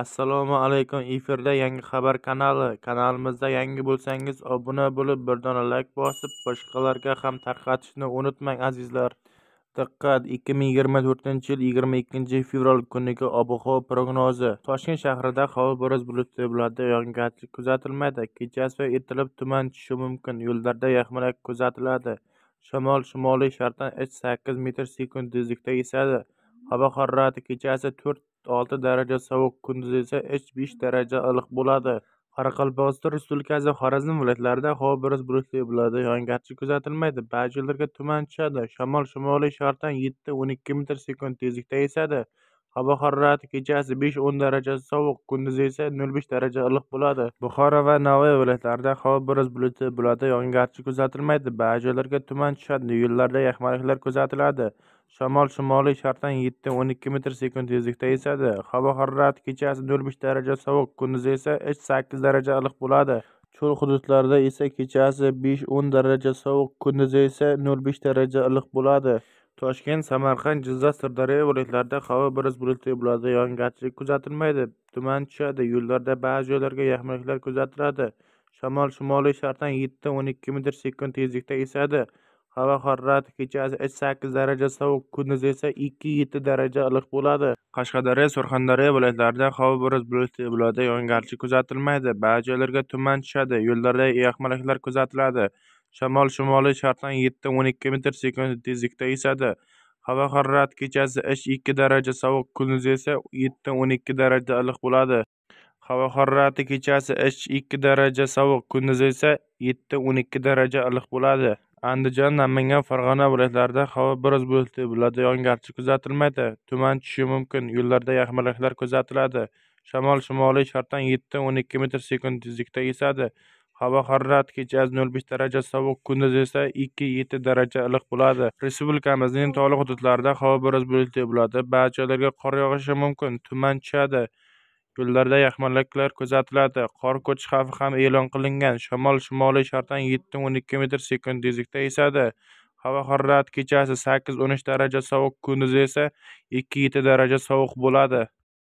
assalomu alaykum efirda yangi xabar kanali kanalimizda yangi bo'lsangiz obuna bo'lib bir dona layk bosib boshqalarga ham tarqatishni unutmang azizlar diqqat ikki ming yigirma to'rtinchi yil yigirma ikkinchi fevral kuniga ob havo prognozi toshkent shahrida havo biroz bulutli bo'ladi yog'ingarchilik kuzatilmaydi kechasi va ertalab tuman tushishi mumkin yo'llarda yaxmalak kuzatiladi shamol shimoliy sharqdan sakkiz metr sekund tezlikda esadi havo harorati kechasi to'rt daraja sovuq kunduz esa besh daraja iliq bo'ladi qoraqalpog'iston respublikasi xorazm viloyatlarida havo biroz bulutli bo'ladi yog'ingarchilik kuzatilmaydi ba'zi joylarga tuman tushadi shamol shimoliy sharqdan yetti o'n ikki metr sekund tezlikda esadi havo harorati kechasi besh o'n daraja sovuq kunduz esa nol besh daraja iliq bo'ladi buxoro va navoiy viloyatlarida havo biroz bulutli bo'ladi yog'ingarchilik kuzatilmaydi ba'zi joylarga tuman tushadi yo'llarda yaxmalaklar kuzatiladi shamol shimoliy sharqdan 7 o'n ikki metr sekund tezlikda esadi havo harorati kechasi nol besh daraja sovuq kunduzi esa ish sakkiz daraja iliq bo'ladi cho'l hududlarida esa kechasi besh o'n daraja sovuq kunduzi esa nol besh daraja iliq bo'ladi toshkent samarqand jizzax sirdaryo viloyatlarida havo biroz bulutli bo'ladi yog'ingarchilik kuzatilmaydi tuman tushadi yo'llarda ba'zi joylarga yaxmalaklar kuzatiladi shamol shimoliy sharqdan yetti o'n ikki metr sekund tezlikda esadi havo harorati kechasi uch sakkiz daraja sovuq kunduzi esa ikki yetti daraja iliq bo'ladi qashqadaryo surxondaryo viloyatlarida havo biroz bulutli bo'ladi yog'ingarchilik kuzatilmaydi ba'zi joylarga tuman tushadi yo'llarda yaxmalaklar kuzatiladi shamol shimoliy sharqdan yetti o'n ikki metr sekund tezlikda esadi havo harorati kechasi uch ikki daraja sovuq kunduzi esa yetti o'n ikki daraja iliq bo'ladi havo harorati kechasi uch ikki daraja sovuq kunduzi esa yetti o'n ikki daraja iliq bo'ladi Andijon, Namangan va Farg'ona viloyatlarida havo biroz bulutli bo'ladi. Yog'ingarchilik kuzatilmaydi. Tuman tushishi mumkin. Yo'llarda yaxmalaklar kuzatiladi. Shamol shimoliy-sharqdan 7-12 m/s tezlikda esadi. Havo harorati kechasi besh daraja sovuq, kunduz esa 2-7 daraja iliq bo'ladi. Respublikamizning tog'li hududlarida havo biroz bulutli bo'ladi. Ba'zi joylarga qor yog'ishi mumkin. Tuman tushadi. Yo'llarda yaxmalaklar kuzatiladi. Qor ko'chishi xavfi ham e'lon qilingan. Shamol shimoliy yetti 7-12 m/s tezlikda esadi. Havo harorati kechasi 8-13 daraja sovuq, kunduzi esa 2-7 daraja sovuq bo'ladi